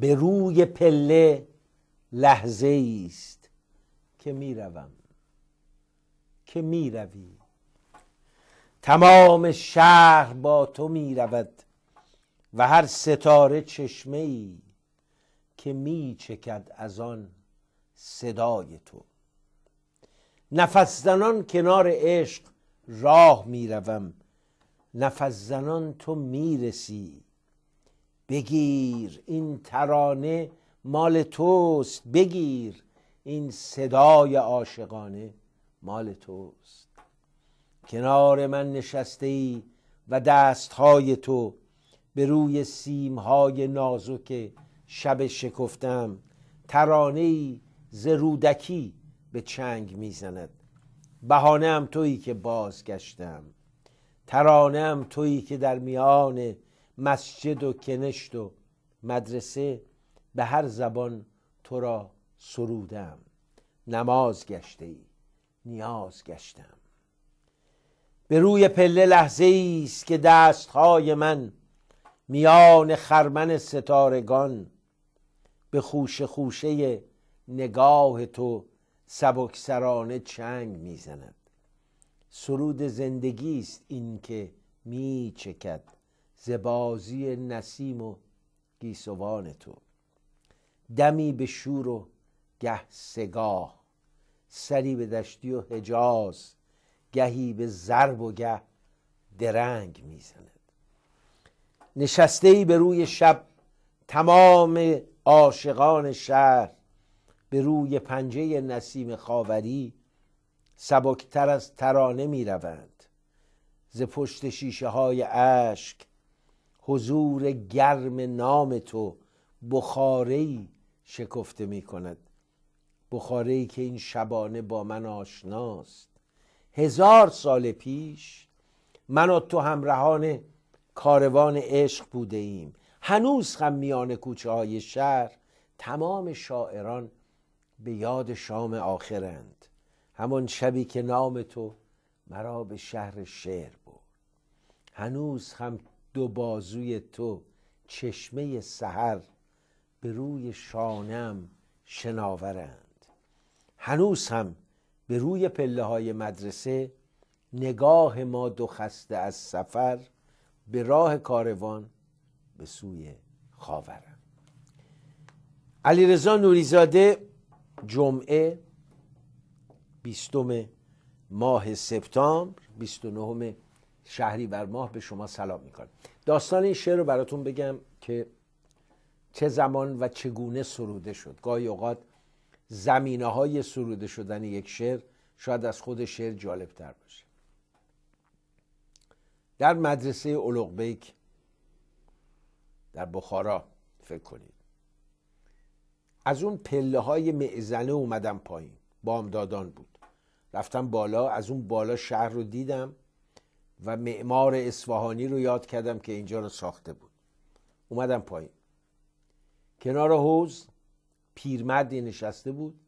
به روی پله لحظه است که میروم که میروی تمام شهر با تو میرود و هر ستاره چشمه ای که چکد از آن صدای تو نفس زنان کنار عشق راه میروم نفس زنان تو میرسی بگیر این ترانه مال توست بگیر این صدای عاشقانه مال توست کنار من نشسته ای و دستهای تو به روی سیمهای نازک شب شکفتم ترانه ای ز به چنگ میزند بهانه هم تویی که بازگشتم ترانه هم تویی که در میان مسجد و کنشت و مدرسه به هر زبان تو را سرودم نماز گشته ای نیاز گشتم به روی پله لحظه است که دستهای من میان خرمن ستارگان به خوش خوشه نگاه تو سبکسرانه چنگ میزند سرود زندگی است این که میچکد زبازی نسیم و گیسوان تو دمی به شور و گه سگاه سری به دشتی و حجاز گهی به ضرب و گه درنگ میزند نشسته ای به روی شب تمام عاشقان شهر به روی پنجه نسیم خاوری سبکتر از ترانه میروند ز پشت شیشه های اشک حضور گرم نام تو بخاری شکفته می کند بخاری که این شبانه با من آشناست هزار سال پیش من و تو همراهان کاروان عشق بوده ایم هنوز هم میان کوچه های شهر تمام شاعران به یاد شام آخرند همان شبی که نام تو مرا به شهر شعر بود هنوز هم دو بازوی تو چشمه سحر به روی شانم شناورند هنوز هم به روی پله های مدرسه نگاه ما دو خسته از سفر به راه کاروان به سوی خاورم رزا نوریزاده جمعه بیستم ماه سپتامبر 29 شهری بر ماه به شما سلام میکنم داستان این شعر رو براتون بگم که چه زمان و چگونه سروده شد گاهی اوقات زمینه های سروده شدن یک شعر شاید از خود شعر جالب تر باشه در مدرسه اولوغ بیک در بخارا فکر کنید از اون پله های معزنه اومدم پایین بامدادان بود رفتم بالا از اون بالا شهر رو دیدم و معمار اصفهانی رو یاد کردم که اینجا رو ساخته بود اومدم پایین کنار حوز پیرمردی نشسته بود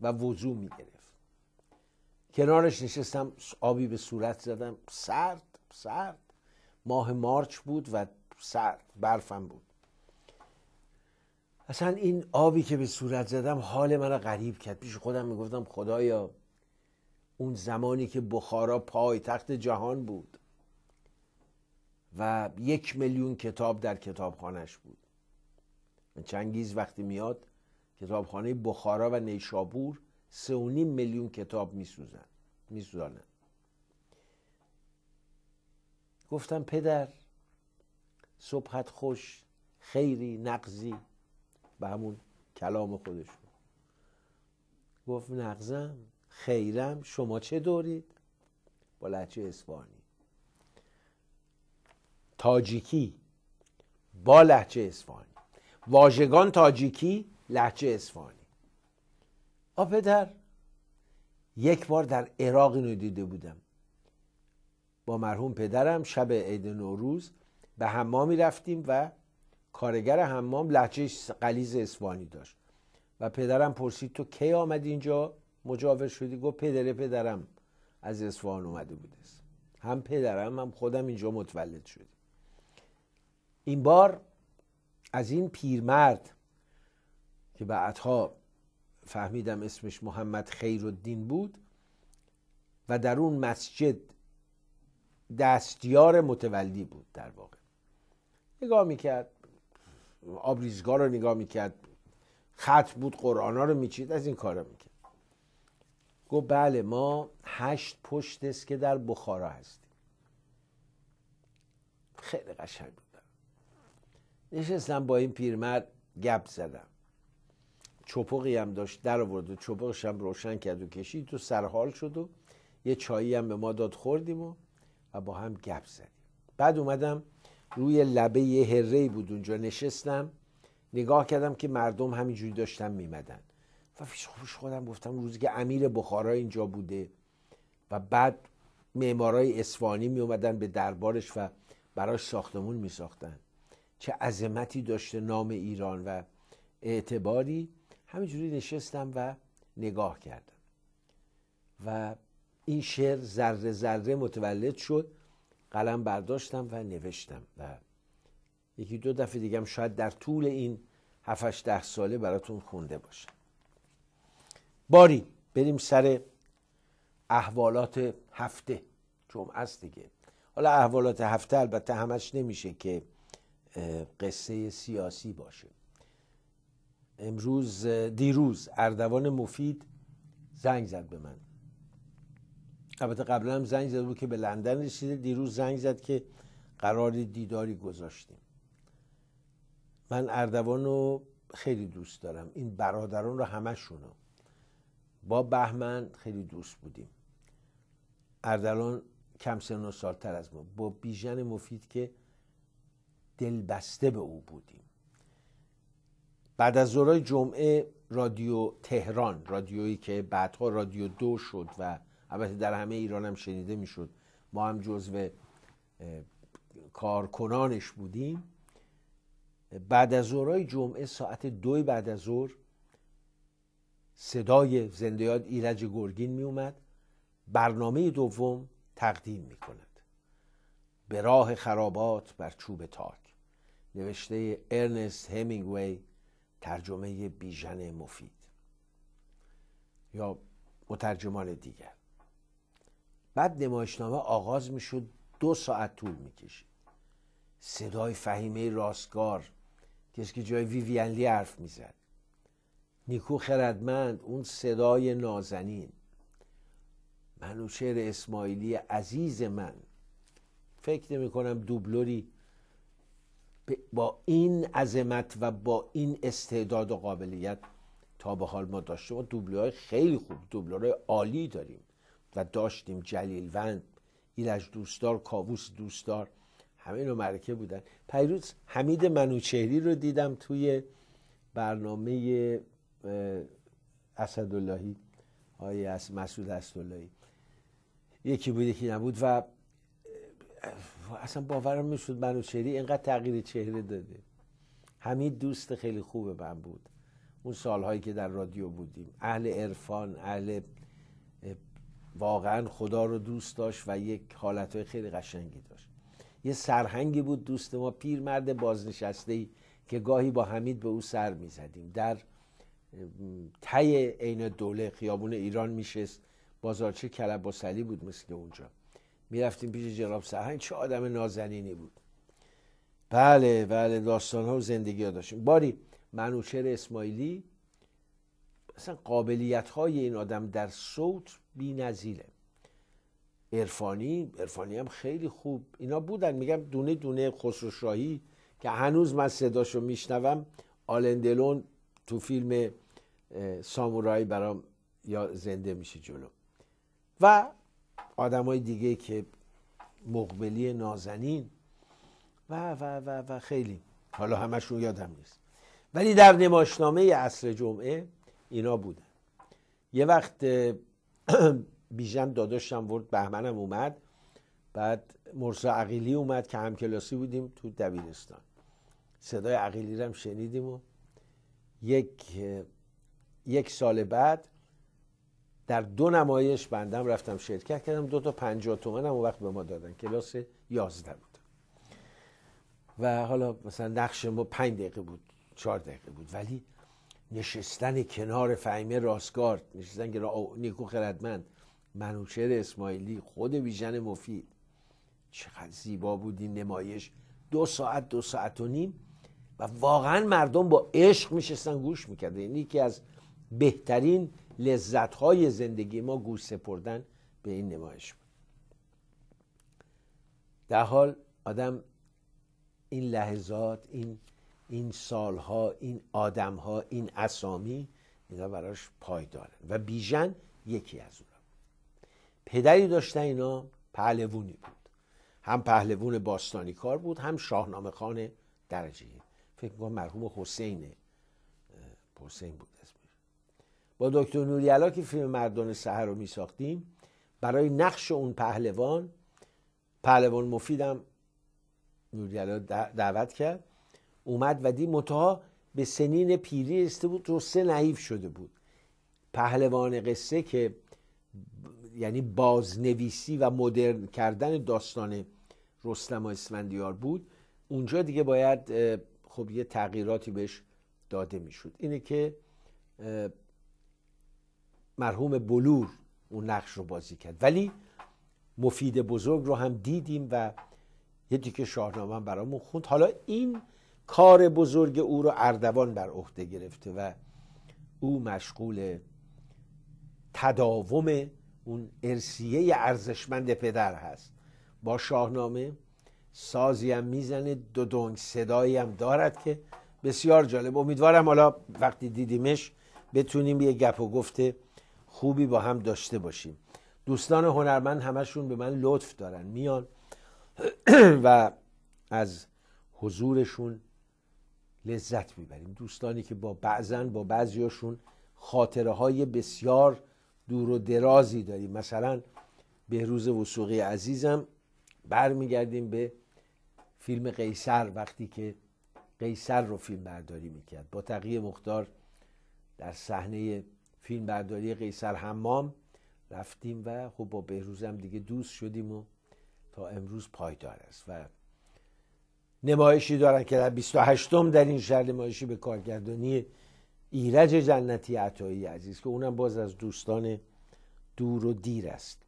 و وضوع میگرفت کنارش نشستم آبی به صورت زدم سرد سرد ماه مارچ بود و سرد برفم بود اصلا این آبی که به صورت زدم حال من غریب کرد پیش خودم میگفتم خدایا اون زمانی که بخارا پایتخت جهان بود و یک میلیون کتاب در کتابخانهش بود چنگیز وقتی میاد کتابخانه بخارا و نیشابور سه و نیم میلیون کتاب میسوزن میسوزانن گفتم پدر صبحت خوش خیری نقضی به همون کلام خودش گفت نقزم خیرم شما چه دارید با لحچه اسفانی تاجیکی با لحچه اسفانی. واژگان تاجیکی لحچه اسفانی. آ پدر یک بار در عراق اینو دیده بودم با مرحوم پدرم شب عید نوروز به حمامی رفتیم و کارگر حمام لحچه قلیز اسفانی داشت و پدرم پرسید تو کی آمدی اینجا مجاور شدی گفت پدر پدرم از اسفان اومده بوده هم پدرم هم خودم اینجا متولد شدیم این بار از این پیرمرد که بعدها فهمیدم اسمش محمد خیرالدین بود و در اون مسجد دستیار متولی بود در واقع نگاه میکرد آبریزگاه رو نگاه میکرد خط بود قرآن رو میچید از این کارا میکرد گفت بله ما هشت پشت است که در بخارا هستیم خیلی قشنگ بود نشستم با این پیرمرد گپ زدم چپقی هم داشت در آورد و چپقش هم روشن کرد و کشید تو سرحال شد و یه چایی هم به ما داد خوردیم و, و با هم گپ زدیم بعد اومدم روی لبه یه هرهی بود اونجا نشستم نگاه کردم که مردم همینجوری داشتن میمدن و پیش خودم گفتم روزی که امیر بخارا اینجا بوده و بعد معمارای اسفانی می اومدن به دربارش و براش ساختمون میساختن چه عظمتی داشته نام ایران و اعتباری همینجوری نشستم و نگاه کردم و این شعر ذره ذره متولد شد قلم برداشتم و نوشتم و یکی دو دفعه دیگم شاید در طول این هفتش ده ساله براتون خونده باشم باری بریم سر احوالات هفته جمعه است دیگه حالا احوالات هفته البته همش نمیشه که قصه سیاسی باشه امروز دیروز اردوان مفید زنگ زد به من البته قبلا هم زنگ زد بود که به لندن رسیده دیروز زنگ زد که قرار دیداری گذاشتیم من اردوان رو خیلی دوست دارم این برادران رو همشون رو با بهمن خیلی دوست بودیم اردوان کم سن و سالتر از ما با بیژن مفید که بسته به او بودیم بعد از ظهرای جمعه رادیو تهران رادیویی که بعدها رادیو دو شد و البته در همه ایران هم شنیده میشد ما هم جزو کارکنانش بودیم بعد از ظهرای جمعه ساعت دو بعد از ظهر صدای یاد ایرج گرگین می اومد برنامه دوم تقدیم می کند به راه خرابات بر چوب تاک نوشته ارنست همینگوی ترجمه بیژن مفید یا مترجمان دیگر بعد نمایشنامه آغاز میشد دو ساعت طول میکشید صدای فهیمه راستگار کسی که جای ویویانلی حرف میزد نیکو خردمند اون صدای نازنین منوشهر اسماعیلی عزیز من فکر نمی کنم دوبلوری با این عظمت و با این استعداد و قابلیت تا به حال ما داشته ما دوبله های خیلی خوب دوبله عالی داریم و داشتیم جلیلوند ایلش دوستدار کاووس دوستدار همه اینا مرکه بودن پیروز حمید منوچهری رو دیدم توی برنامه اسداللهی از مسعود اسداللهی یکی بود یکی نبود و اصلا باورم میشد منوچهری اینقدر تغییر چهره داده حمید دوست خیلی خوب من بود اون سالهایی که در رادیو بودیم اهل عرفان اهل واقعا خدا رو دوست داشت و یک حالتهای خیلی قشنگی داشت یه سرهنگی بود دوست ما پیرمرد بازنشسته ای که گاهی با حمید به او سر میزدیم در تی عین دوله خیابون ایران میشست بازارچه کلب با بود مثل اونجا میرفتیم پیش جناب سرهنگ چه آدم نازنینی بود بله بله داستان ها و زندگی ها داشتیم باری منوچر اسماعیلی اصلا قابلیت های این آدم در صوت بی نزیله عرفانی ارفانی هم خیلی خوب اینا بودن میگم دونه دونه خسروشاهی که هنوز من صداشو میشنوم آلندلون تو فیلم سامورایی برام یا زنده میشه جلو و های دیگه که مقبلی نازنین و و و و خیلی حالا همشون یادم نیست ولی در نماشنامه اصر جمعه اینا بودن یه وقت بیژن داداشم ورد بهمنم اومد بعد مرسا عقیلی اومد که همکلاسی بودیم تو دبیرستان صدای عقیلی رو هم شنیدیم و یک یک سال بعد در دو نمایش بندم رفتم شرکت کردم دو تا پنجاه تومن هم وقت به ما دادن کلاس یازده بود و حالا مثلا نقش ما پنج دقیقه بود چهار دقیقه بود ولی نشستن کنار فهیمه راسگارد نشستن که نیکو خردمند منوچهر اسماعیلی خود ویژن مفید چقدر زیبا بود این نمایش دو ساعت دو ساعت و نیم و واقعا مردم با عشق میشستن گوش میکرده یعنی یکی از بهترین لذتهای زندگی ما گوش سپردن به این نمایش بود در حال آدم این لحظات این این سالها این آدمها این اسامی اینا براش پای دارن و بیژن یکی از بود پدری داشتن اینا پهلوونی بود هم پهلوون باستانی کار بود هم شاهنامه خانه درجه فکر میکنم مرحوم حسین حسین بود با دکتر نوریالا که فیلم مردان سهر رو می ساختیم برای نقش اون پهلوان پهلوان مفیدم نوریالا دعوت کرد اومد و دی متها به سنین پیری رسیده بود سه نحیف شده بود پهلوان قصه که یعنی بازنویسی و مدرن کردن داستان رستم و اسفندیار بود اونجا دیگه باید خب یه تغییراتی بهش داده میشد اینه که مرحوم بلور اون نقش رو بازی کرد ولی مفید بزرگ رو هم دیدیم و یه که شاهنامه برامون خوند حالا این کار بزرگ او رو اردوان بر عهده گرفته و او مشغول تداوم اون ارسیه ارزشمند پدر هست با شاهنامه سازی هم میزنه دونگ صدایی هم دارد که بسیار جالب امیدوارم حالا وقتی دیدیمش بتونیم یه گپ و گفته خوبی با هم داشته باشیم دوستان هنرمند همشون به من لطف دارن میان و از حضورشون لذت میبریم دوستانی که با بعضن با بعضیاشون خاطره های بسیار دور و درازی داریم مثلا بهروز وسوقی عزیزم برمیگردیم به فیلم قیصر وقتی که قیصر رو فیلم برداری میکرد با تقیه مختار در صحنه فیلم برداری قیصر حمام رفتیم و خب با بهروزم دیگه دوست شدیم و تا امروز پایدار است و نمایشی دارن که در 28 در این شهر نمایشی به کارگردانی ایرج جنتی عطایی عزیز که اونم باز از دوستان دور و دیر است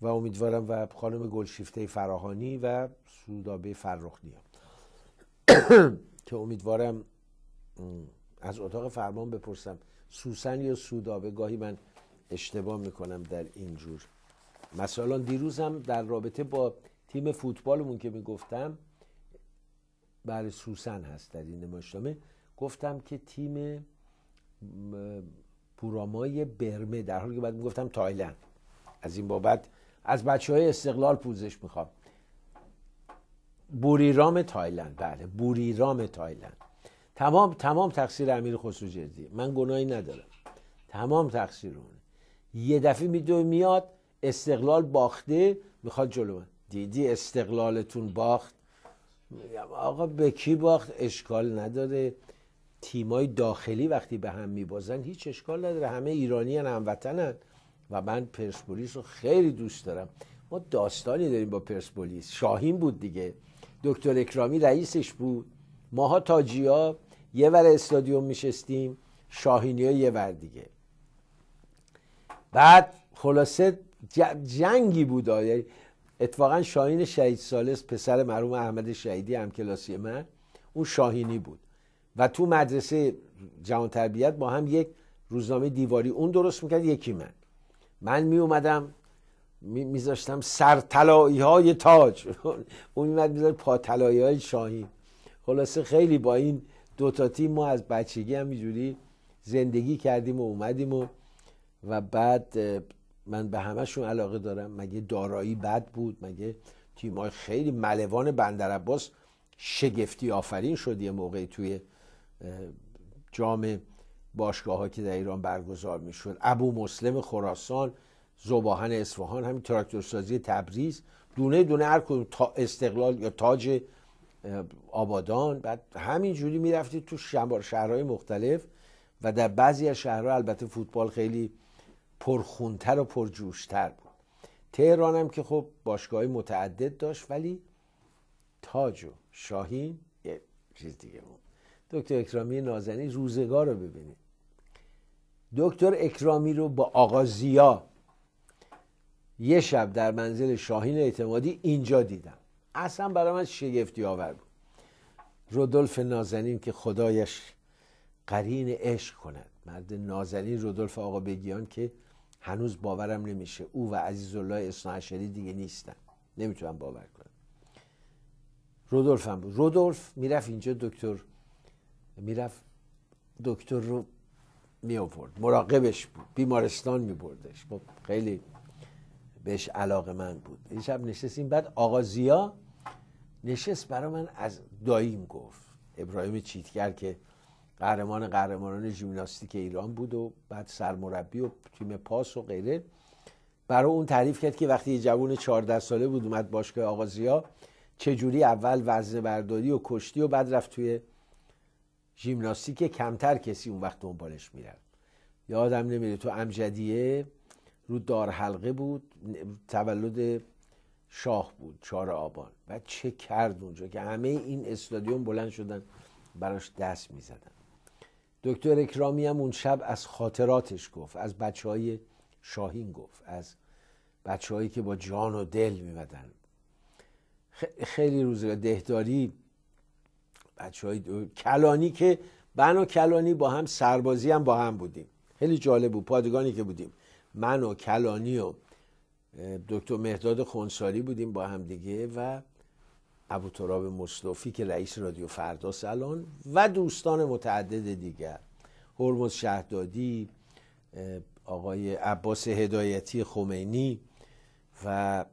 و امیدوارم و خانم گلشیفته فراهانی و سودابه فرخنیا که امیدوارم از اتاق فرمان بپرسم سوسن یا سودابه گاهی من اشتباه میکنم در جور. مثلا دیروز هم در رابطه با تیم فوتبالمون که میگفتم بر بله سوسن هست در این نمایشنامه گفتم که تیم پورامای برمه در حالی که بعد میگفتم تایلند از این بابت از بچه های استقلال پوزش میخوام بوریرام تایلند بله بوریرام تایلند تمام تمام تقصیر امیر جدی. من گناهی ندارم تمام تقصیر یه دفعه میاد استقلال باخته میخواد جلو دیدی استقلالتون باخت آقا به کی باخت اشکال نداره تیمای داخلی وقتی به هم میبازن هیچ اشکال نداره همه ایرانی هم و من پرسپولیس رو خیلی دوست دارم ما داستانی داریم با پرسپولیس شاهین بود دیگه دکتر اکرامی رئیسش بود ماها تاجیا یه ور استادیوم میشستیم شاهینی ها یه ور دیگه بعد خلاصه جنگی بود یعنی اتفاقا شاهین شهید سالس پسر مرحوم احمد شهیدی هم کلاسی من اون شاهینی بود و تو مدرسه جهان تربیت با هم یک روزنامه دیواری اون درست میکرد یکی من من میومدم اومدم میذاشتم های تاج اون میمد میذاشت پاتلایی های شاهین خلاصه خیلی با این دو تا تیم ما از بچگی هم اینجوری زندگی کردیم و اومدیم و و بعد من به همهشون علاقه دارم مگه دارایی بد بود مگه های خیلی ملوان بندرعباس شگفتی آفرین شد یه موقعی توی جام باشگاه ها که در ایران برگزار میشد ابو مسلم خراسان زباهن اصفهان همین تراکتورسازی تبریز دونه دونه هر کدوم تا استقلال یا تاج آبادان بعد همینجوری میرفتید تو شهرهای مختلف و در بعضی از شهرها البته فوتبال خیلی پرخونتر و پرجوشتر بود تهران هم که خب باشگاهی متعدد داشت ولی تاج و شاهین یه چیز دیگه بود دکتر اکرامی نازنی روزگار رو ببینید دکتر اکرامی رو با آقا زیا یه شب در منزل شاهین اعتمادی اینجا دیدم اصلا برای من شگفتی آور بود رودولف نازنین که خدایش قرین عشق کند مرد نازنین رودولف آقا بگیان که هنوز باورم نمیشه او و عزیز الله عشری دیگه نیستن نمیتونم باور کنم رودولف هم بود رودولف میرفت اینجا دکتر میرفت دکتر رو می مراقبش بود بیمارستان میبردش، بردش خیلی بهش علاقه من بود یه شب نشستیم بعد آقا زیا نشست برا من از داییم گفت ابراهیم چیتگر که قهرمان قهرمانان ژیمناستیک ایران بود و بعد سرمربی و تیم پاس و غیره برای اون تعریف کرد که وقتی یه جوون 14 ساله بود اومد باشگاه زیا چجوری اول وزن برداری و کشتی و بعد رفت توی ژیمناستیک کمتر کسی اون وقت دنبالش میرفت یادم نمیره تو امجدیه رو دار حلقه بود تولد شاه بود چهار آبان و چه کرد اونجا که همه این استادیوم بلند شدن براش دست می زدن دکتر اکرامی هم اون شب از خاطراتش گفت از بچه های شاهین گفت از بچه هایی که با جان و دل میمدن خیلی روزگاه دهداری بچه های کلانی که بنا کلانی با هم سربازی هم با هم بودیم خیلی جالب بود پادگانی که بودیم من و کلانی و دکتر مهداد خونسالی بودیم با هم دیگه و ابو تراب مصطفی که رئیس رادیو فردا الان و دوستان متعدد دیگر هرمز شهدادی آقای عباس هدایتی خمینی و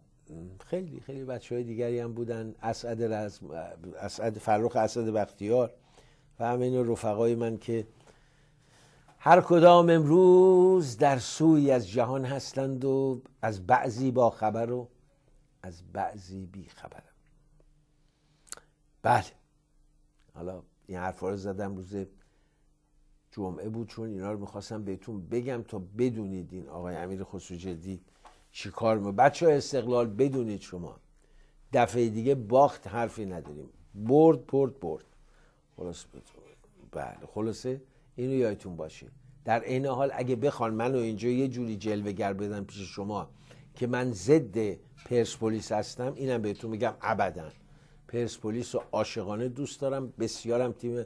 خیلی خیلی بچه های دیگری هم بودن اسعد, رزم، اسعد فرخ اسعد بختیار و همین رفقای من که هر کدام امروز در سوی از جهان هستند و از بعضی با خبر و از بعضی بی خبرم بله حالا این حرف رو زدم روز جمعه بود چون اینا رو میخواستم بهتون بگم تا بدونید این آقای امیر جدی چی کار می بچه استقلال بدونید شما دفعه دیگه باخت حرفی نداریم برد برد برد خلاص بله خلاصه اینو یادتون باشه در عین حال اگه بخوان منو اینجا یه جوری جلوگر بدن پیش شما که من ضد پرسپولیس هستم اینم بهتون میگم ابدا پرسپولیس رو عاشقانه دوست دارم بسیارم تیم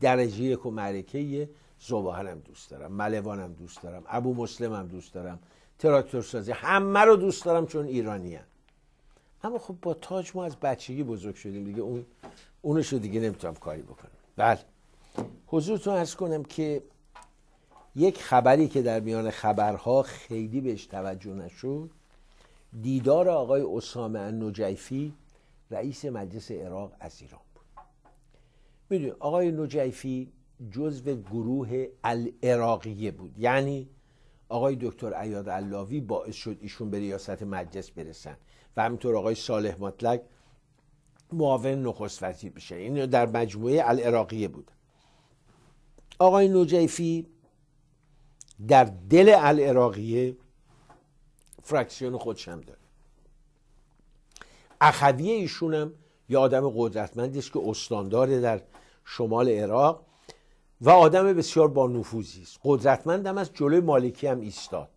درجه یک و معرکه زباهنم دوست دارم ملوانم دوست دارم ابو مسلمم دوست دارم تراکتور سازی همه رو دوست دارم چون ایرانی هم. اما خب با تاج ما از بچگی بزرگ شدیم دیگه اون رو دیگه نمیتونم کاری بکنم بله حضورتون ارز کنم که یک خبری که در میان خبرها خیلی بهش توجه نشد دیدار آقای اسامه النجیفی رئیس مجلس عراق از ایران بود میدونید آقای نجیفی جزو گروه العراقیه بود یعنی آقای دکتر ایاد علاوی باعث شد ایشون به ریاست مجلس برسن و همینطور آقای صالح مطلق معاون نخست وزیر بشه این در مجموعه العراقیه بود آقای نوجیفی در دل العراقیه فرکسیون خودشم داره ایشون ایشونم یه آدم قدرتمندی است که استاندار در شمال عراق و آدم بسیار با نفوذی است قدرتمندم از جلوی مالکی هم ایستاد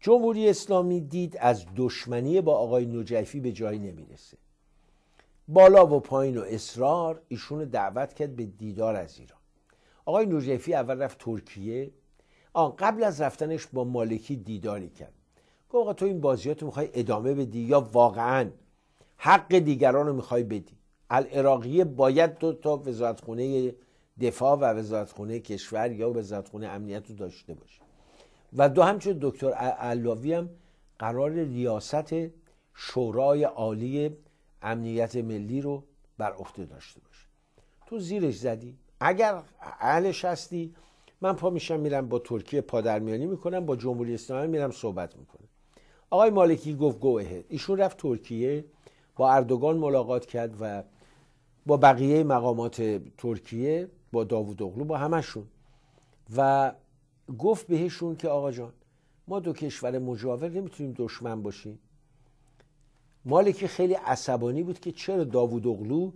جمهوری اسلامی دید از دشمنی با آقای نجفی به جایی نمیرسه بالا و پایین و اصرار ایشون دعوت کرد به دیدار از ایران آقای نوجیفی اول رفت ترکیه آن قبل از رفتنش با مالکی دیداری کرد گفت آقا تو این رو میخوای ادامه بدی یا واقعا حق دیگران رو میخوای بدی العراقیه باید دو تا وزارتخونه دفاع و وزارتخونه کشور یا وزارتخونه امنیت رو داشته باشه و دو همچون دکتر علاوی هم قرار ریاست شورای عالی امنیت ملی رو بر عهده داشته باشه تو زیرش زدی اگر اهلش هستی من پا میشم میرم با ترکیه پادرمیانی میکنم با جمهوری اسلامی میرم صحبت میکنم آقای مالکی گفت گو ایشون رفت ترکیه با اردوگان ملاقات کرد و با بقیه مقامات ترکیه با داوود اغلو با همشون و گفت بهشون که آقا جان ما دو کشور مجاور نمیتونیم دشمن باشیم مالکی خیلی عصبانی بود که چرا داوود اغلو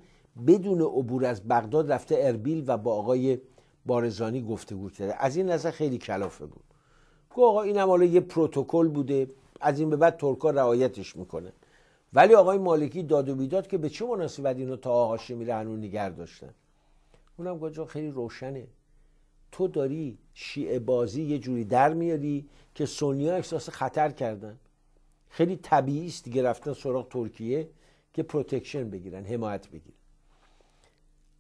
بدون عبور از بغداد رفته اربیل و با آقای بارزانی گفتگو کرده از این نظر خیلی کلافه بود گفت آقا این حالا یه پروتکل بوده از این به بعد ترکا رعایتش میکنه ولی آقای مالکی داد و بیداد که به چه مناسبت اینو تا هاشمی میره هنون نگر داشتن اونم گفت خیلی روشنه تو داری شیعه بازی یه جوری در میاری که سونیا احساس خطر کردن خیلی طبیعی است گرفتن سراغ ترکیه که پروتکشن بگیرن حمایت بگیرن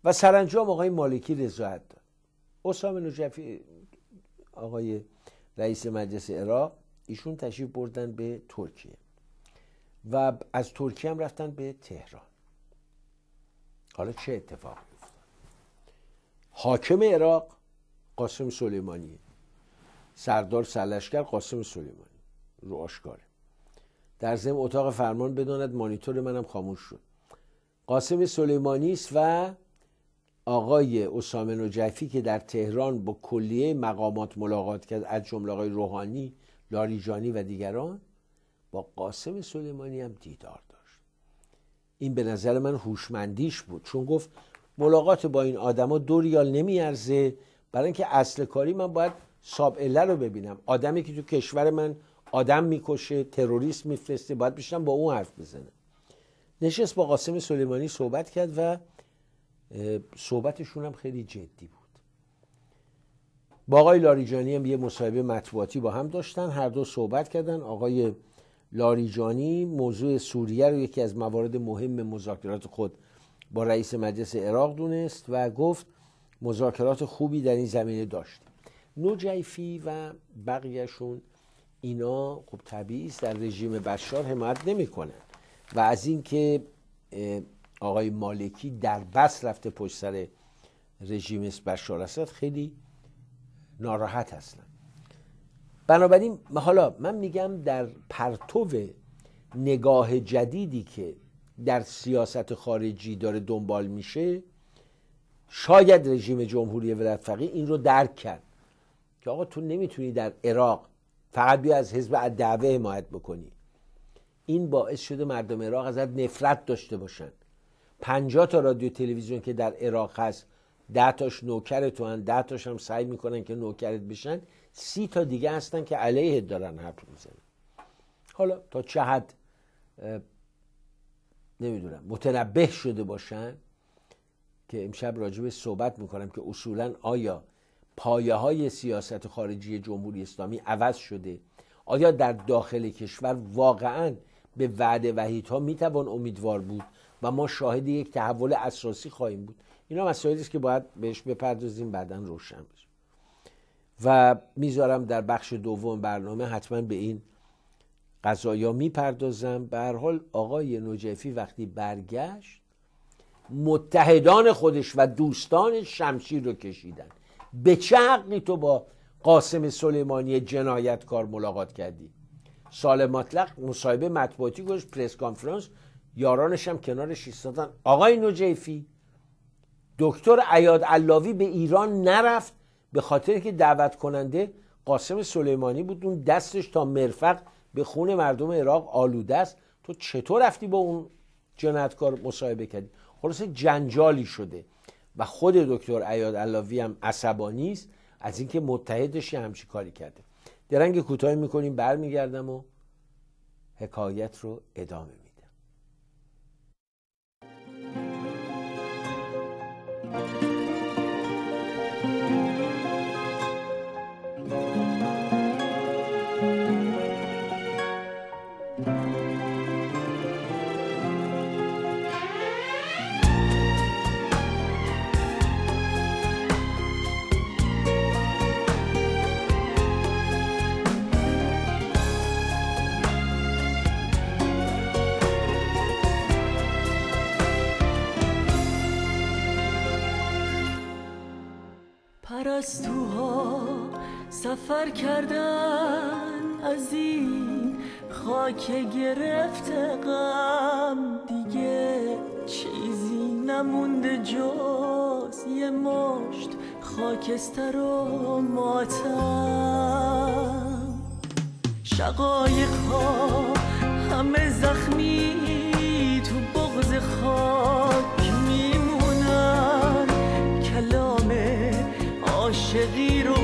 و سرانجام آقای مالکی رضایت داد اسامه نجفی آقای رئیس مجلس عراق ایشون تشریف بردن به ترکیه و از ترکیه هم رفتن به تهران حالا چه اتفاق حاکم عراق قاسم سلیمانی سردار سلشکر قاسم سلیمانی رو آشکاره در ضمن اتاق فرمان بداند مانیتور منم خاموش شد قاسم سلیمانی است و آقای اسامه نجفی که در تهران با کلیه مقامات ملاقات کرد از جمله آقای روحانی لاریجانی و دیگران با قاسم سلیمانی هم دیدار داشت این به نظر من هوشمندیش بود چون گفت ملاقات با این آدما دو ریال نمیارزه برای اینکه اصل کاری من باید ساب رو ببینم آدمی که تو کشور من آدم میکشه تروریست میفرسته باید بشینم با اون حرف بزنم نشست با قاسم سلیمانی صحبت کرد و صحبتشون هم خیلی جدی بود با آقای لاریجانی هم یه مصاحبه مطبوعاتی با هم داشتن هر دو صحبت کردن آقای لاریجانی موضوع سوریه رو یکی از موارد مهم مذاکرات خود با رئیس مجلس عراق دونست و گفت مذاکرات خوبی در این زمینه داشت نوجیفی و بقیهشون اینا خب طبیعی است در رژیم بشار حمایت نمیکنن و از اینکه آقای مالکی در بس رفته پشت سر رژیم بشار اسد خیلی ناراحت هستن بنابراین حالا من میگم در پرتو نگاه جدیدی که در سیاست خارجی داره دنبال میشه شاید رژیم جمهوری ولایت فقیه این رو درک کرد که آقا تو نمیتونی در عراق فقط بیا از حزب دعوه حمایت بکنی این باعث شده مردم عراق ازت نفرت داشته باشن 50 تا رادیو تلویزیون که در عراق هست 10 تاش نوکر تو هن 10 تاش هم سعی میکنن که نوکرت بشن سی تا دیگه هستن که علیه دارن حرف میزنن حالا تا چه حد نمیدونم متنبه شده باشن که امشب راجع صحبت میکنم که اصولا آیا پایه های سیاست خارجی جمهوری اسلامی عوض شده آیا در داخل کشور واقعا به وعده وحید ها میتوان امیدوار بود و ما شاهد یک تحول اساسی خواهیم بود اینا مسائلی است که باید بهش بپردازیم بعدا روشن بشه و میذارم در بخش دوم برنامه حتما به این قضایا میپردازم به هر حال آقای نجفی وقتی برگشت متحدان خودش و دوستان شمشیر رو کشیدن به چه حقی تو با قاسم سلیمانی جنایتکار ملاقات کردی سال مطلق مصاحبه مطبوعاتی گذاشت پرس کانفرانس یارانش هم کنارش ایستادن آقای نوجیفی دکتر عیاد علاوی به ایران نرفت به خاطر که دعوت کننده قاسم سلیمانی بود اون دستش تا مرفق به خون مردم عراق آلوده است تو چطور رفتی با اون جنایتکار مصاحبه کردی خلاصه جنجالی شده و خود دکتر عیاد علاوی هم عصبانی است از اینکه متحدش همچی کاری کرده درنگ کوتاهی میکنیم برمیگردم و حکایت رو ادامه پرستوها سفر کردن از این خاک گرفته غم دیگه چیزی نمونده جز یه مشت خاکستر و ماتم شقایق ها همه زخمی تو بغز خاک ¡Gracias!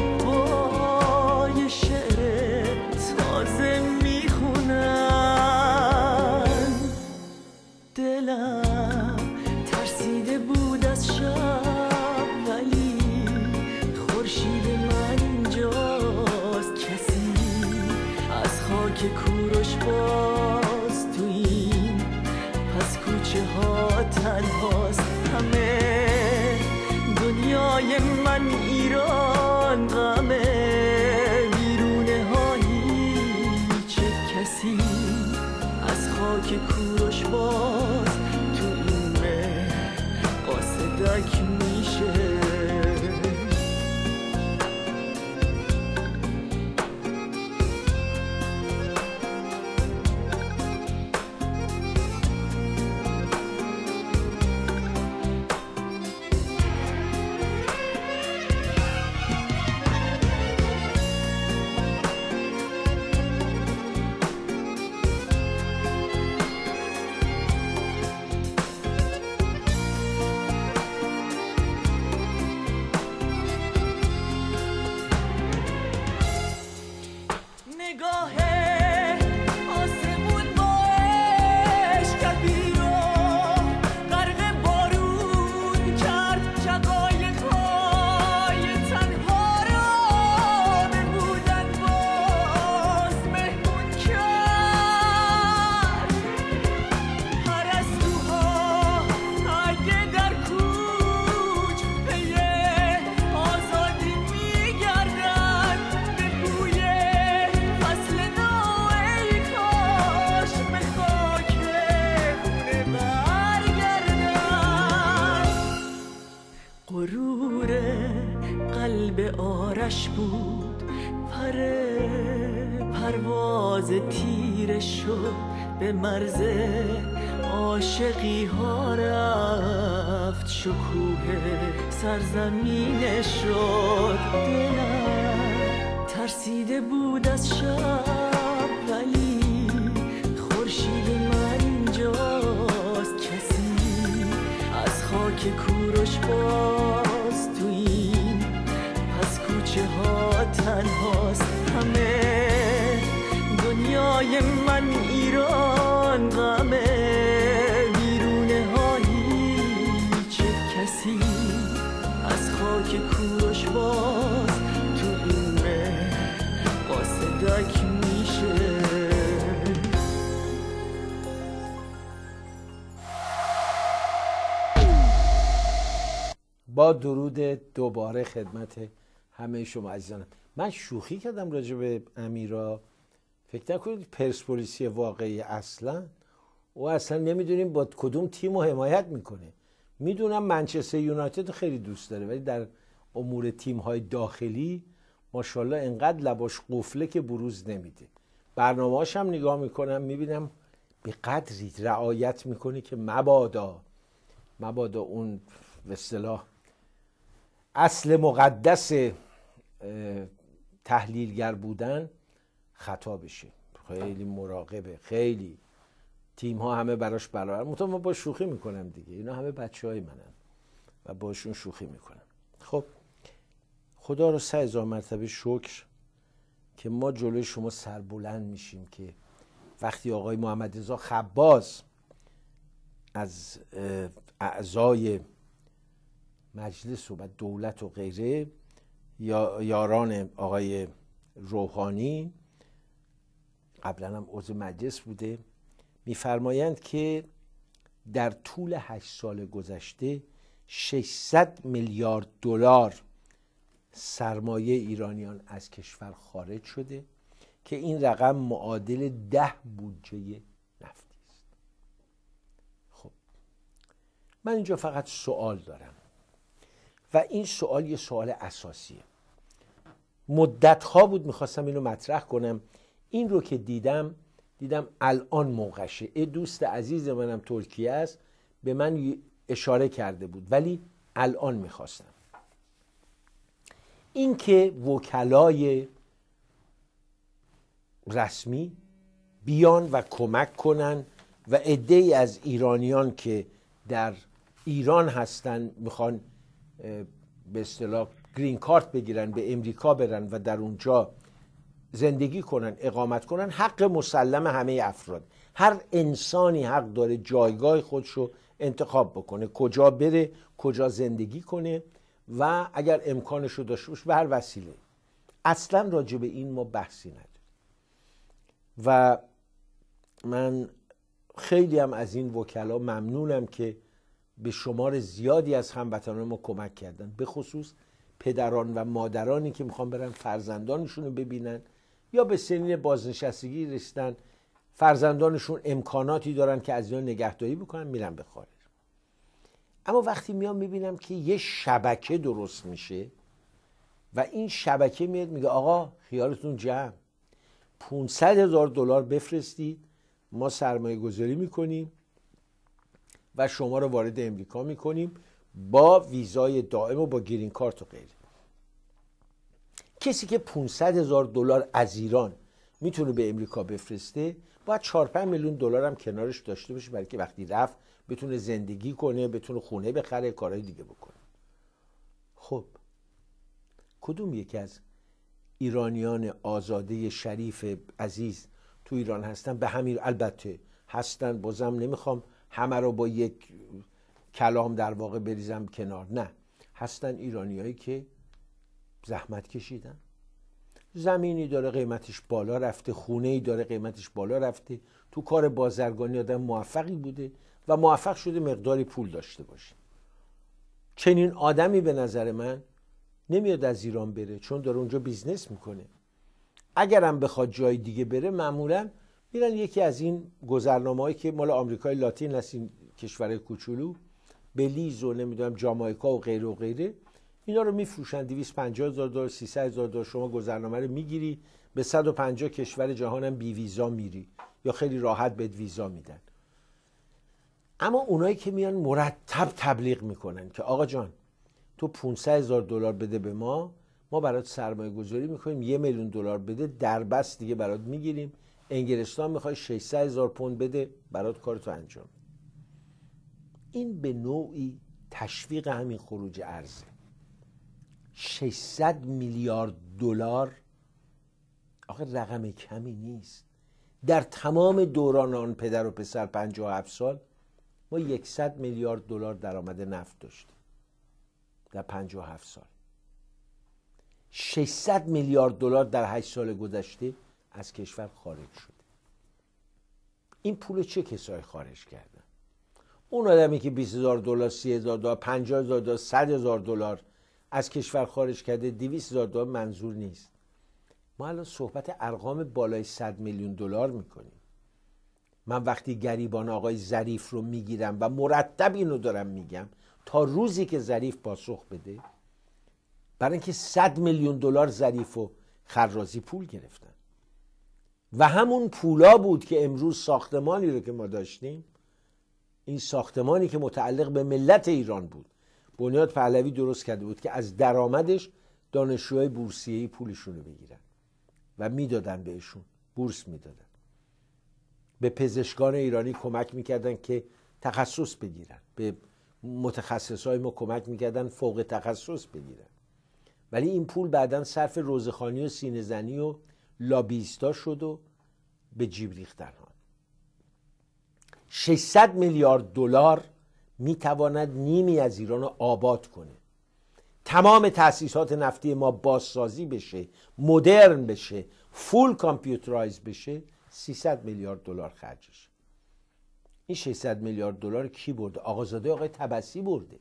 go. درود دوباره خدمت همه شما عزیزانم من شوخی کردم راجع به امیرا فکر نکنید پرسپولیسی واقعی اصلا او اصلا نمیدونیم با کدوم تیم رو حمایت میکنه میدونم منچستر یونایتد خیلی دوست داره ولی در امور تیم های داخلی ماشاءالله انقدر لباش قفله که بروز نمیده برنامه هم نگاه میکنم میبینم به قدری رعایت میکنه که مبادا مبادا اون به اصل مقدس تحلیلگر بودن خطا بشه خیلی مراقبه خیلی تیم ها همه براش برابر مطمئن ما با شوخی میکنم دیگه اینا همه بچه های منن و باشون شوخی میکنم خب خدا رو سه هزار مرتبه شکر که ما جلوی شما سربلند میشیم که وقتی آقای محمد رضا خباز از اعضای مجلس و دولت و غیره یا یاران آقای روحانی قبلا هم عضو مجلس بوده میفرمایند که در طول هشت سال گذشته 600 میلیارد دلار سرمایه ایرانیان از کشور خارج شده که این رقم معادل ده بودجه نفتی است خب من اینجا فقط سوال دارم و این سوال یه سوال اساسیه مدت بود میخواستم اینو مطرح کنم این رو که دیدم دیدم الان موقعشه ای دوست عزیز منم ترکیه است به من اشاره کرده بود ولی الان میخواستم اینکه وکلای رسمی بیان و کمک کنن و عده از ایرانیان که در ایران هستن میخوان به اصطلاح گرین کارت بگیرن به امریکا برن و در اونجا زندگی کنن اقامت کنن حق مسلم همه افراد هر انسانی حق داره جایگاه خودش رو انتخاب بکنه کجا بره کجا زندگی کنه و اگر امکانش رو داشته باشه به هر وسیله اصلا راجع به این ما بحثی نداریم و من خیلی هم از این وکلا ممنونم که به شمار زیادی از هموطنان ما کمک کردن به خصوص پدران و مادرانی که میخوان برن فرزندانشون رو ببینن یا به سنین بازنشستگی رسیدن فرزندانشون امکاناتی دارن که از اینا نگهداری بکنن میرن به خارج اما وقتی میام میبینم که یه شبکه درست میشه و این شبکه میاد میگه آقا خیالتون جمع 500 هزار دلار بفرستید ما سرمایه گذاری میکنیم و شما رو وارد امریکا میکنیم با ویزای دائم و با گرین کارت و غیره کسی که 500 هزار دلار از ایران میتونه به امریکا بفرسته باید 4 میلیون دلار هم کنارش داشته باشه برای که وقتی رفت بتونه زندگی کنه بتونه خونه بخره کارهای دیگه بکنه خب کدوم یکی از ایرانیان آزاده شریف عزیز تو ایران هستن به همین البته هستن بازم نمیخوام همه رو با یک کلام در واقع بریزم کنار نه هستن ایرانیایی که زحمت کشیدن زمینی داره قیمتش بالا رفته خونه ای داره قیمتش بالا رفته تو کار بازرگانی آدم موفقی بوده و موفق شده مقداری پول داشته باشه چنین آدمی به نظر من نمیاد از ایران بره چون داره اونجا بیزنس میکنه اگرم بخواد جای دیگه بره معمولا میرن یکی از این هایی که مال آمریکای لاتین هست این کشورهای کوچولو بلیز و نمیدونم جامایکا و غیره و غیره اینا رو میفروشن 250 هزار دلار 300 هزار دلار شما گذرنامه رو میگیری به 150 کشور جهانم بی ویزا میری یا خیلی راحت بهت ویزا میدن اما اونایی که میان مرتب تبلیغ میکنن که آقا جان تو 500 هزار دلار بده به ما ما برات سرمایه گذاری میکنیم یه میلیون دلار بده در بس دیگه برات میگیریم انگلستان میخوای 600 هزار پوند بده برات کارتو انجام این به نوعی تشویق همین خروج ارزه 600 میلیارد دلار آخه رقم کمی نیست در تمام دوران آن پدر و پسر 57 سال ما 100 میلیارد دلار درآمد نفت داشتیم در 57 سال 600 میلیارد دلار در 8 سال گذشته از کشور خارج شده این پول چه کسایی خارج کردن اون آدمی که 20 دلار 30 هزار دلار 50 هزار دلار 100 دلار از کشور خارج کرده 200 دلار منظور نیست ما الان صحبت ارقام بالای 100 میلیون دلار میکنیم من وقتی گریبان آقای ظریف رو میگیرم و مرتب اینو دارم میگم تا روزی که ظریف پاسخ بده برای اینکه 100 میلیون دلار ظریف و خرازی پول گرفتن و همون پولا بود که امروز ساختمانی رو که ما داشتیم این ساختمانی که متعلق به ملت ایران بود بنیاد پهلوی درست کرده بود که از درآمدش دانشجوهای بورسیه پولشون رو بگیرن و میدادن بهشون بورس میدادن به پزشکان ایرانی کمک میکردن که تخصص بگیرن به متخصصهای ما کمک میکردن فوق تخصص بگیرن ولی این پول بعدا صرف روزخانی و سینهزنی و لابیستا شد و به جیب ریختن ها 600 میلیارد دلار میتواند نیمی از ایران رو آباد کنه تمام تأسیسات نفتی ما بازسازی بشه مدرن بشه فول کامپیوترایز بشه 300 میلیارد دلار خرجش این 600 میلیارد دلار کی برده آقازاده آقای تبسی برده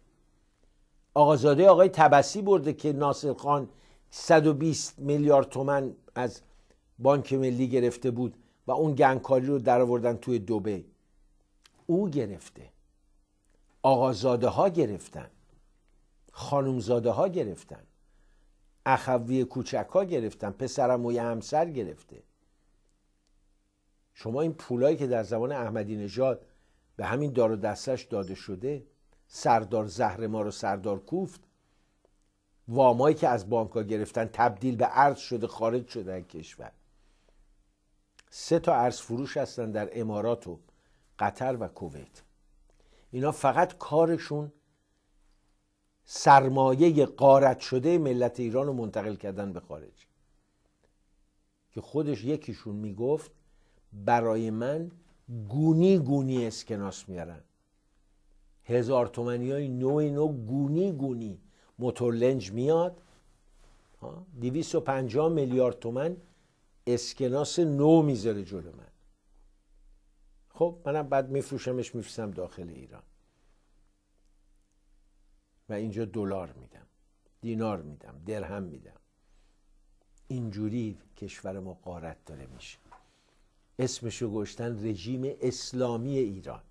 آقازاده آقای تبسی برده که ناصر خان 120 میلیارد تومن از بانک ملی گرفته بود و اون گنگکاری رو درآوردن توی دوبه او گرفته آقازاده ها گرفتن خانومزاده ها گرفتن اخوی کوچک ها گرفتن پسرم و همسر گرفته شما این پولایی که در زمان احمدی نژاد به همین دار و دستش داده شده سردار زهر ما رو سردار کوفت وامایی که از بانک ها گرفتن تبدیل به ارز شده خارج شده کشور سه تا ارز فروش هستن در امارات و قطر و کویت اینا فقط کارشون سرمایه قارت شده ملت ایران رو منتقل کردن به خارج که خودش یکیشون میگفت برای من گونی گونی اسکناس میارن هزار تومنی های نو نو گونی گونی موتور لنج میاد 250 میلیارد تومن اسکناس نو میذاره جلو من خب منم بعد میفروشمش میفرستم داخل ایران و اینجا دلار میدم دینار میدم درهم میدم اینجوری کشور ما قارت داره میشه اسمشو گشتن رژیم اسلامی ایران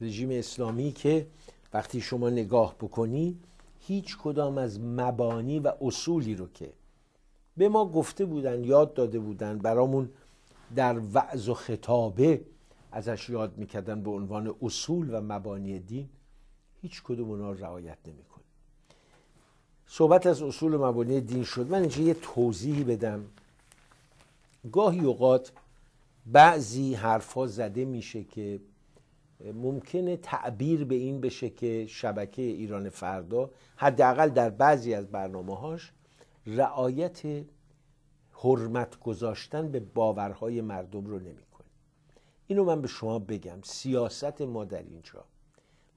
رژیم اسلامی که وقتی شما نگاه بکنی هیچ کدام از مبانی و اصولی رو که به ما گفته بودن یاد داده بودن برامون در وعظ و خطابه ازش یاد میکردن به عنوان اصول و مبانی دین هیچ کدوم اونا رعایت نمیکنه صحبت از اصول و مبانی دین شد من اینجا یه توضیحی بدم گاهی اوقات بعضی حرفا زده میشه که ممکنه تعبیر به این بشه که شبکه ایران فردا حداقل در بعضی از برنامه هاش رعایت حرمت گذاشتن به باورهای مردم رو نمیکنه اینو من به شما بگم سیاست ما در اینجا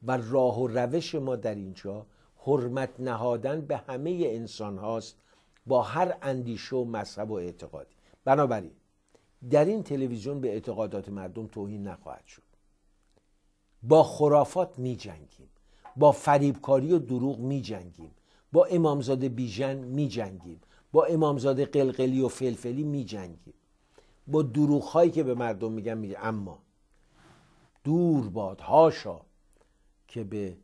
و راه و روش ما در اینجا حرمت نهادن به همه انسان هاست با هر اندیشه و مذهب و اعتقادی بنابراین در این تلویزیون به اعتقادات مردم توهین نخواهد شد با خرافات می جنگیم با فریبکاری و دروغ می جنگیم با امامزاده بیژن می جنگیم با امامزاده قلقلی و فلفلی می جنگیم با دروغ هایی که به مردم میگن میگه اما دور باد هاشا که به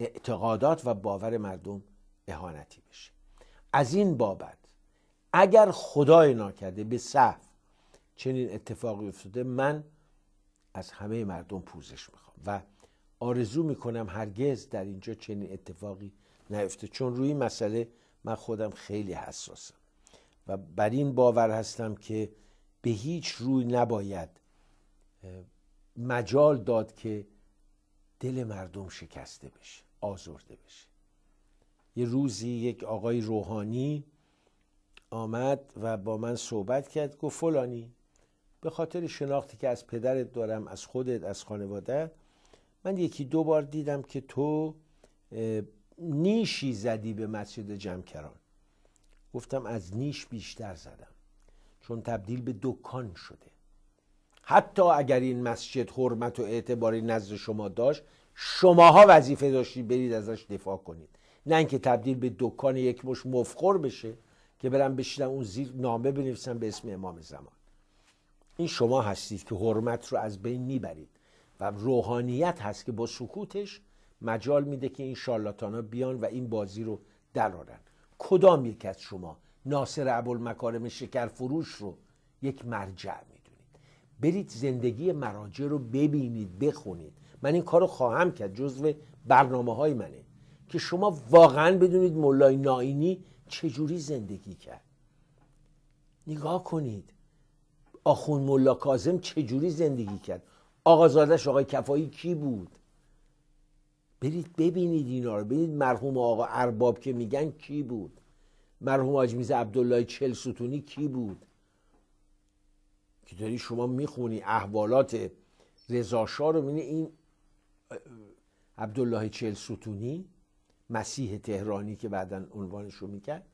اعتقادات و باور مردم اهانتی بشه از این بابت اگر خدای ناکرده به صف چنین اتفاقی افتاده من از همه مردم پوزش میخوام و آرزو میکنم هرگز در اینجا چنین اتفاقی نیفته چون روی مسئله من خودم خیلی حساسم و بر این باور هستم که به هیچ روی نباید مجال داد که دل مردم شکسته بشه آزرده بشه یه روزی یک آقای روحانی آمد و با من صحبت کرد گفت فلانی به خاطر شناختی که از پدرت دارم از خودت از خانواده من یکی دو بار دیدم که تو نیشی زدی به مسجد جمکران گفتم از نیش بیشتر زدم چون تبدیل به دکان شده حتی اگر این مسجد حرمت و اعتباری نزد شما داشت شماها وظیفه داشتید برید ازش دفاع کنید نه اینکه تبدیل به دکان یک مش مفخور بشه که برم بشینم اون زیر نامه بنویسم به اسم امام زمان این شما هستید که حرمت رو از بین میبرید و روحانیت هست که با سکوتش مجال میده که این ها بیان و این بازی رو درارن کدام یک از شما ناصر شکر شکرفروش رو یک مرجع میدونید برید زندگی مراجع رو ببینید بخونید من این کار رو خواهم کرد جزو برنامه های منه که شما واقعا بدونید مولای ناینی چجوری زندگی کرد نگاه کنید آخون ملا کازم چجوری زندگی کرد آقازادش آقای کفایی کی بود برید ببینید اینا رو ببینید مرحوم آقا ارباب که میگن کی بود مرحوم حاج میز عبدالله چل ستونی کی بود که داری شما میخونی احوالات رضاشاه رو میبینی این عبدالله چل ستونی مسیح تهرانی که بعدا عنوانش رو میکرد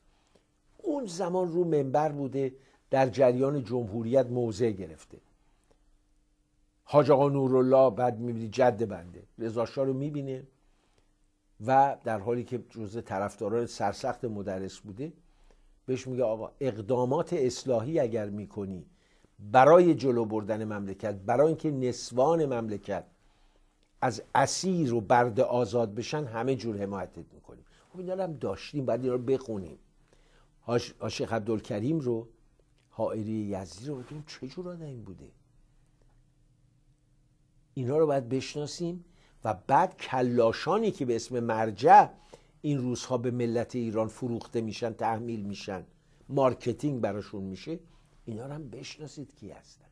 اون زمان رو منبر بوده در جریان جمهوریت موضع گرفته حاج آقا نورالله بعد میبینی جد بنده رضا رو میبینه و در حالی که جزء طرفداران سرسخت مدرس بوده بهش میگه آقا اقدامات اصلاحی اگر میکنی برای جلو بردن مملکت برای اینکه نسوان مملکت از اسیر و برد آزاد بشن همه جور حمایتت میکنیم خب اینا هم داشتیم بعد اینا رو بخونیم عاشق عبدالکریم رو حائری یزدی رو بگیم چه جور آدمی بوده اینا رو باید بشناسیم و بعد کلاشانی که به اسم مرجع این روزها به ملت ایران فروخته میشن تحمیل میشن مارکتینگ براشون میشه اینا رو هم بشناسید کی هستن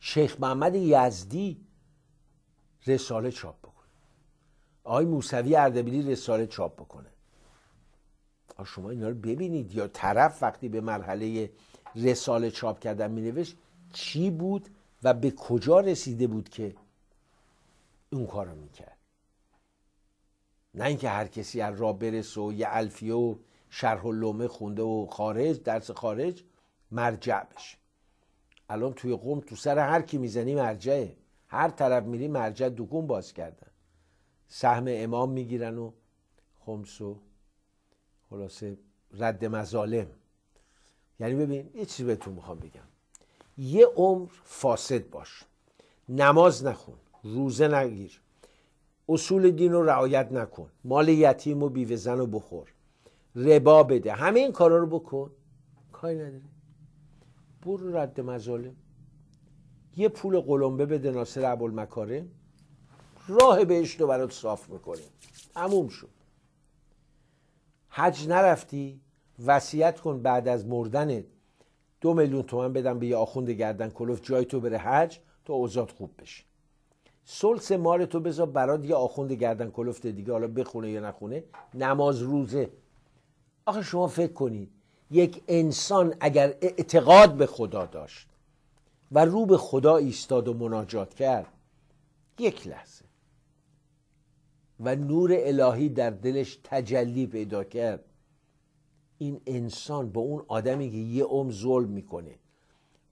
شیخ محمد یزدی رساله چاپ بکنه آقای موسوی اردبیلی رساله چاپ بکنه شما اینا رو ببینید یا طرف وقتی به مرحله رساله چاپ کردن مینوشت چی بود و به کجا رسیده بود که اون کار رو میکرد نه اینکه هر کسی از را برسه و یه الفیه و شرح لومه خونده و خارج درس خارج مرجع بشه الان توی قوم تو سر هر کی میزنی مرجعه هر طرف میری مرجع دوگون باز کردن سهم امام میگیرن و خمس و خلاصه رد مظالم یعنی ببین یه چیزی بهتون میخوام بگم یه عمر فاسد باش نماز نخون روزه نگیر اصول دین رو رعایت نکن مال یتیم و بیوه زن رو بخور ربا بده همه این کارا رو بکن کاری نداره برو رد مظالم یه پول قلمبه بده ناصر ابوالمکاره راه بهش رو برات صاف میکنه تموم شد حج نرفتی وصیت کن بعد از مردنت دو میلیون تومن بدم به یه آخوند گردن کلوف جای تو بره حج تا اوزاد خوب بشه سلس مال تو بذار برات یه آخوند گردن کلفت دیگه حالا بخونه یا نخونه نماز روزه آخه شما فکر کنید یک انسان اگر اعتقاد به خدا داشت و رو به خدا ایستاد و مناجات کرد یک لحظه و نور الهی در دلش تجلی پیدا کرد این انسان با اون آدمی که یه عمر ظلم میکنه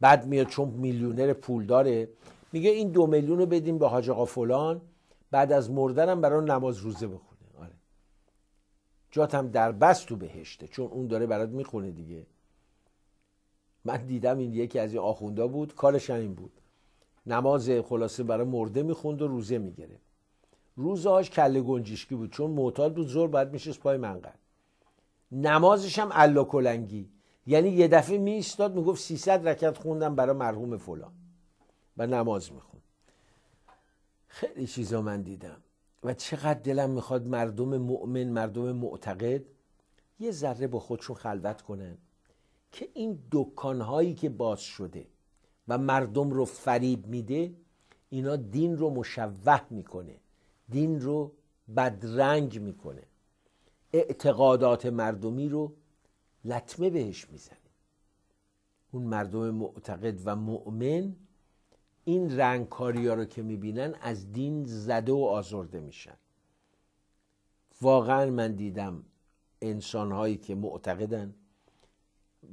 بعد میاد چون میلیونر پول داره میگه این دو میلیون رو بدیم به حاج آقا فلان بعد از مردنم برای نماز روزه بخونه آره جاتم در بس تو بهشته چون اون داره برات میخونه دیگه من دیدم این یکی از این آخوندا بود کارش این بود نماز خلاصه برای مرده میخوند و روزه روزه هاش کله گنجشکی بود چون معتاد بود زور باید میشست پای منقل نمازش هم الا کلنگی یعنی یه دفعه میستاد میگفت 300 رکت خوندم برای مرحوم فلان و نماز میخون خیلی چیزا من دیدم و چقدر دلم میخواد مردم مؤمن مردم معتقد یه ذره با خودشون خلوت کنن که این دکانهایی که باز شده و مردم رو فریب میده اینا دین رو مشوه میکنه دین رو بدرنگ میکنه اعتقادات مردمی رو لطمه بهش میزنه اون مردم معتقد و مؤمن این رنگکاری ها رو که میبینن از دین زده و آزرده میشن واقعا من دیدم انسان هایی که معتقدن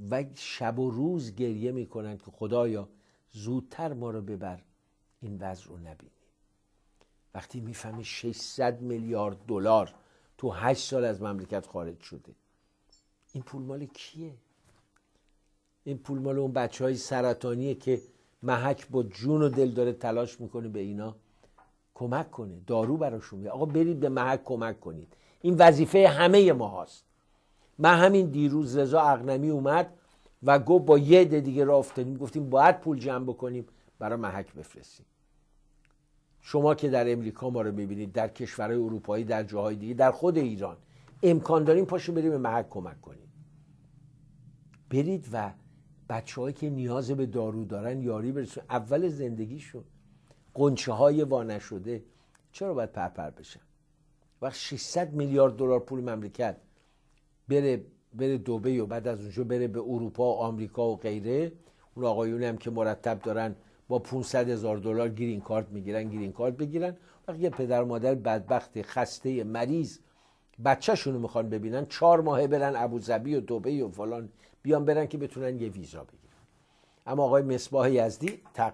و شب و روز گریه میکنن که خدایا زودتر ما رو ببر این وضع رو نبینیم وقتی میفهمی 600 میلیارد دلار تو 8 سال از مملکت خارج شده این پول مال کیه این پول مال اون بچه های سرطانیه که محک با جون و دل داره تلاش میکنه به اینا کمک کنه دارو براشون بیاره آقا برید به محک کمک کنید این وظیفه همه ما هست من همین دیروز رضا اقنمی اومد و گفت با یه دیگه را افتادیم گفتیم باید پول جمع بکنیم برای محک بفرستیم شما که در امریکا ما رو میبینید در کشورهای اروپایی در جاهای دیگه در خود ایران امکان داریم پاشو بریم به محک کمک کنیم برید و بچههایی که نیاز به دارو دارن یاری برسون اول زندگیشون قنچه های وانشده چرا باید پرپر بشن وقت 600 میلیارد دلار پول مملکت بره بره دوبه و بعد از اونجا بره به اروپا و آمریکا و غیره اون آقایون هم که مرتب دارن با 500 هزار دلار گرین کارت میگیرن گرین کارت بگیرن وقتی یه پدر مادر بدبخت خسته مریض بچهشون رو میخوان ببینن چهار ماهه برن ابوظبی و دوبه و فلان بیان برن که بتونن یه ویزا بگیرن اما آقای مصباح یزدی تق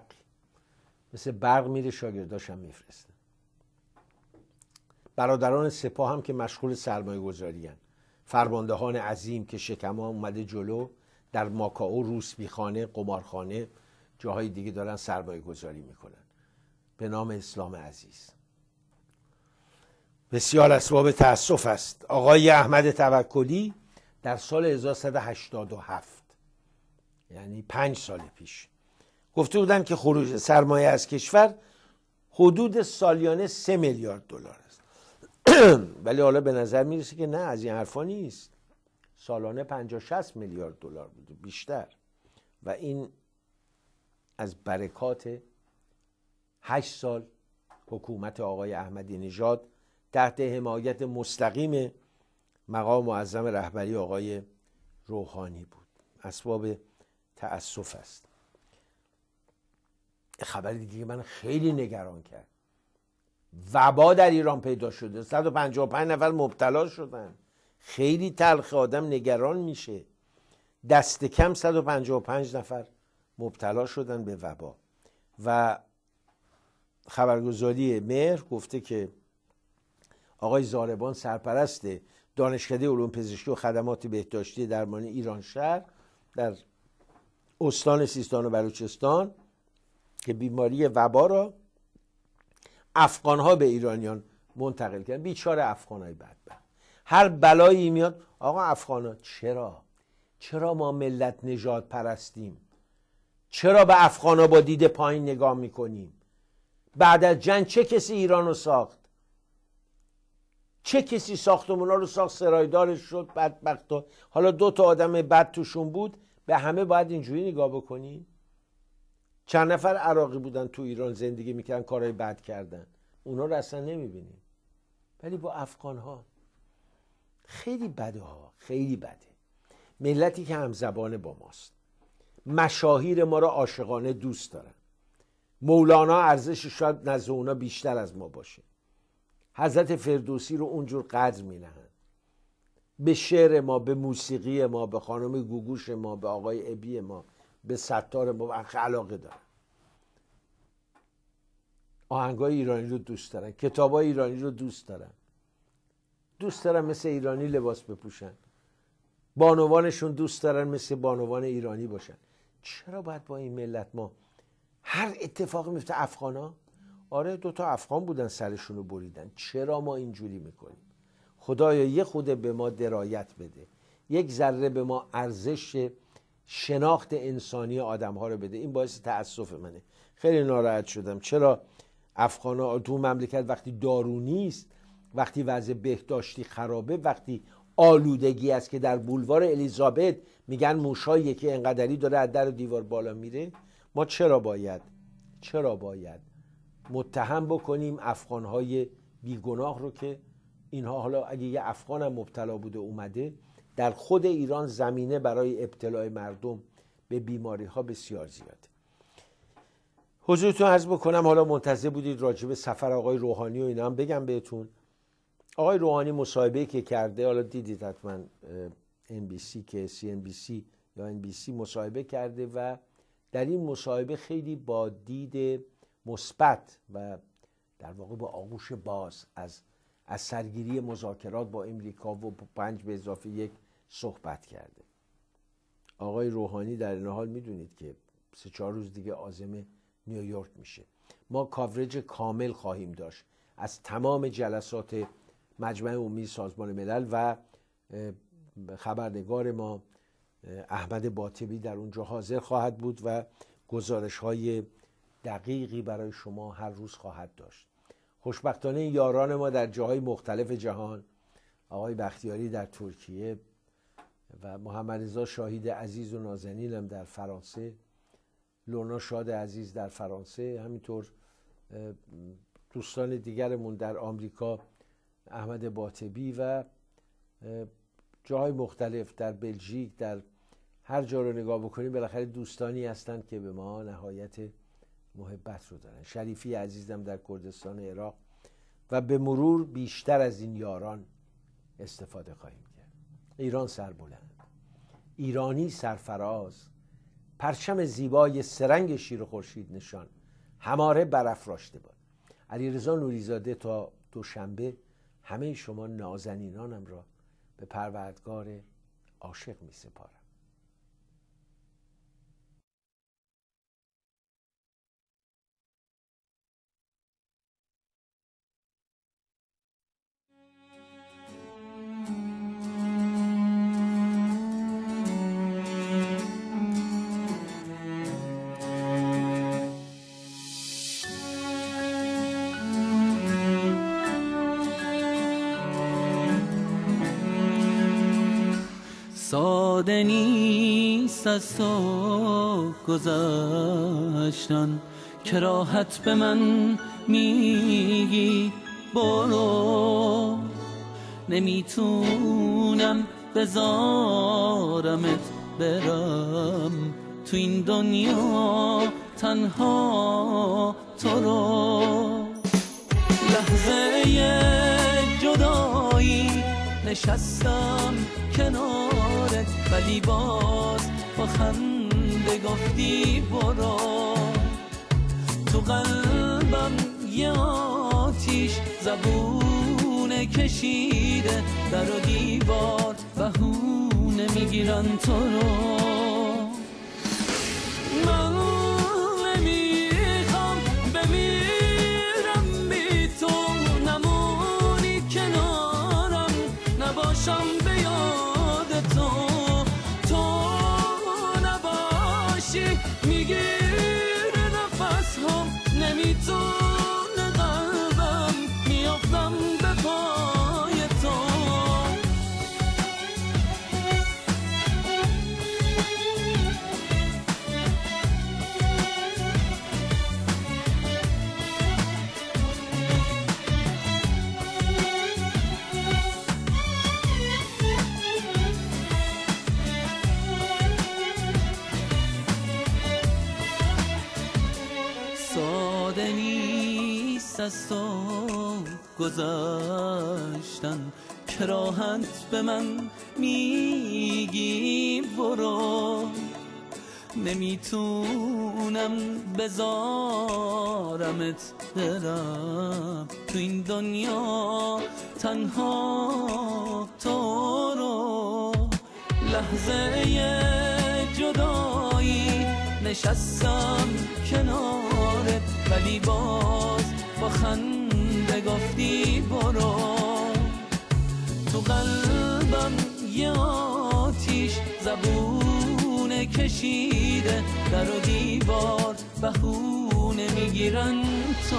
مثل برق میره شاگرداش هم میفرسته برادران سپاه هم که مشغول سرمایه گذاری فرماندهان عظیم که شکمها اومده جلو در ماکاو روس بیخانه قمارخانه جاهای دیگه دارن سرمایه گذاری میکنن به نام اسلام عزیز بسیار اسباب تاسف است آقای احمد توکلی در سال 1387 یعنی پنج سال پیش گفته بودن که خروج سرمایه از کشور حدود سالیانه سه میلیارد دلار است ولی حالا به نظر میرسه که نه از این حرفا نیست سالانه 50 60 میلیارد دلار بوده بیشتر و این از برکات هشت سال حکومت آقای احمدی نژاد تحت حمایت مستقیم مقام معظم رهبری آقای روحانی بود اسباب تأسف است خبر دیگه من خیلی نگران کرد وبا در ایران پیدا شده 155 نفر مبتلا شدن خیلی تلخ آدم نگران میشه دست کم 155 نفر مبتلا شدن به وبا و خبرگزاری مهر گفته که آقای زاربان سرپرست دانشکده علوم پزشکی و خدمات بهداشتی درمانی ایران شهر در استان سیستان و بلوچستان که بیماری وبا را ها به ایرانیان منتقل کردن بیچار افغان های بدبخت هر بلایی میاد آقا افغان ها چرا چرا ما ملت نجات پرستیم چرا به افغان ها با دید پایین نگاه میکنیم بعد از جنگ چه کسی ایران رو ساخت چه کسی ساختمونا رو ساخت سرایدارش شد بدبخت حالا دو تا آدم بد توشون بود به همه باید اینجوری نگاه بکنیم چند نفر عراقی بودن تو ایران زندگی میکردن کارهای بد کردن اونا رو اصلا نمیبینیم ولی با افغان ها خیلی بده ها خیلی بده ملتی که هم زبان با ماست مشاهیر ما رو عاشقانه دوست دارن مولانا ارزش شاید نزد اونا بیشتر از ما باشه حضرت فردوسی رو اونجور قدر می نهند به شعر ما به موسیقی ما به خانم گوگوش ما به آقای ابی ما به ستار ما علاقه دارن آهنگای ایرانی رو دوست دارن کتابای ایرانی رو دوست دارن دوست دارن مثل ایرانی لباس بپوشن بانوانشون دوست دارن مثل بانوان ایرانی باشن چرا باید با این ملت ما هر اتفاقی میفته افغانا آره دوتا افغان بودن سرشون رو بریدن چرا ما اینجوری میکنیم خدایا یه خوده به ما درایت بده یک ذره به ما ارزش شناخت انسانی آدمها رو بده این باعث تاسف منه خیلی ناراحت شدم چرا افغان ها مملکت وقتی دارو وقتی وضع بهداشتی خرابه وقتی آلودگی است که در بولوار الیزابت میگن موشایی که انقدری داره از در و دیوار بالا میره ما چرا باید چرا باید متهم بکنیم افغانهای بیگناه رو که اینها حالا اگه یه افغان هم مبتلا بوده اومده در خود ایران زمینه برای ابتلای مردم به بیماری ها بسیار زیاده حضورتون عرض بکنم حالا منتظر بودید راجب سفر آقای روحانی و اینا هم بگم بهتون آقای روحانی مصاحبه که کرده حالا دیدید حتما NBC که CNBC یا NBC مصاحبه کرده و در این مصاحبه خیلی با دید مثبت و در واقع با آغوش باز از سرگیری مذاکرات با امریکا و پنج به اضافه یک صحبت کرده آقای روحانی در این حال میدونید که سه چهار روز دیگه آزم نیویورک میشه ما کاورج کامل خواهیم داشت از تمام جلسات مجمع عمومی سازمان ملل و خبرنگار ما احمد باطبی در اونجا حاضر خواهد بود و گزارش های دقیقی برای شما هر روز خواهد داشت خوشبختانه یاران ما در جاهای مختلف جهان آقای بختیاری در ترکیه و محمد رضا شاهید عزیز و نازنینم در فرانسه لونا شاد عزیز در فرانسه همینطور دوستان دیگرمون در آمریکا احمد باطبی و جاهای مختلف در بلژیک در هر جا رو نگاه بکنیم بالاخره دوستانی هستند که به ما نهایت محبت رو دارن شریفی عزیزم در کردستان عراق و به مرور بیشتر از این یاران استفاده خواهیم کرد ایران سربلند ایرانی سرفراز پرچم زیبای سرنگ شیر خورشید نشان هماره برافراشته باد علیرضا نوریزاده تا دوشنبه همه شما نازنینانم را به پروردگار عاشق می سپارم از تو گذشتن به من میگی برو نمیتونم بذارمت برم تو این دنیا تنها تو رو لحظه جدایی نشستم کنارت ولی باز با خنده گفتی برو تو قلبم یه آتیش زبونه کشیده در و دیوار هونه میگیرن تو رو So از گذاشتن کراهت به من میگی برو نمیتونم بذارمت برم تو این دنیا تنها تو رو لحظه جدایی نشستم کنارت ولی باز با خنده گفتی برو تو قلبم یه آتیش زبونه کشیده در و دیوار بهونه میگیرن تو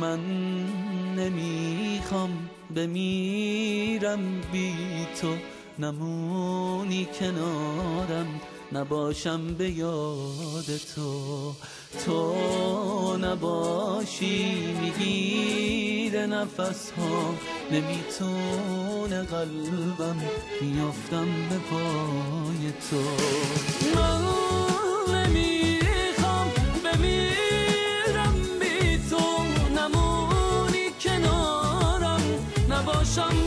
من نمیخوام بمیرم بی تو نمونی کنارم نباشم به یاد تو تو نباشی میگیره نفس ها نمیتونه قلبم میافتم به پای تو من نمیخوام بمیرم بی تو نمونی کنارم نباشم